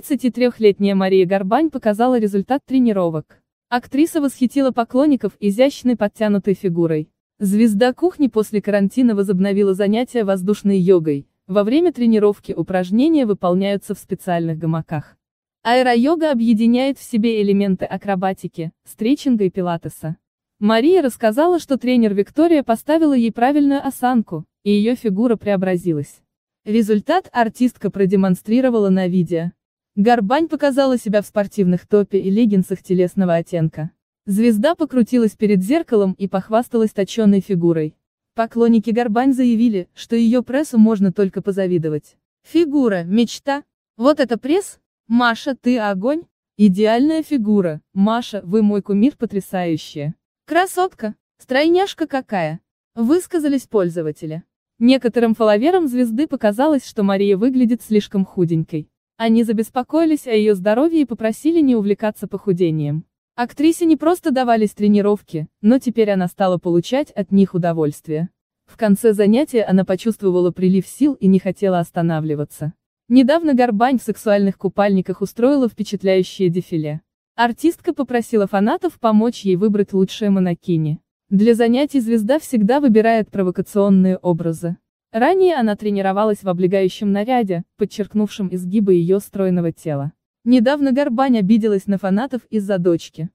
33-летняя Мария Горбань показала результат тренировок. Актриса восхитила поклонников изящной подтянутой фигурой. Звезда кухни после карантина возобновила занятия воздушной йогой. Во время тренировки упражнения выполняются в специальных гамаках. Аэро-йога объединяет в себе элементы акробатики, стретчинга и пилатеса. Мария рассказала, что тренер Виктория поставила ей правильную осанку, и ее фигура преобразилась. Результат артистка продемонстрировала на видео. Горбань показала себя в спортивных топе и леггинсах телесного оттенка. Звезда покрутилась перед зеркалом и похвасталась точенной фигурой. Поклонники Горбань заявили, что ее прессу можно только позавидовать. Фигура, мечта. Вот это пресс? Маша, ты огонь? Идеальная фигура. Маша, вы мой кумир потрясающая. Красотка. Стройняшка какая. Высказались пользователи. Некоторым фоловерам звезды показалось, что Мария выглядит слишком худенькой. Они забеспокоились о ее здоровье и попросили не увлекаться похудением. Актрисе не просто давались тренировки, но теперь она стала получать от них удовольствие. В конце занятия она почувствовала прилив сил и не хотела останавливаться. Недавно Горбань в сексуальных купальниках устроила впечатляющее дефиле. Артистка попросила фанатов помочь ей выбрать лучшие монокини. Для занятий звезда всегда выбирает провокационные образы. Ранее она тренировалась в облегающем наряде, подчеркнувшем изгибы ее стройного тела. Недавно Горбань обиделась на фанатов из-за дочки.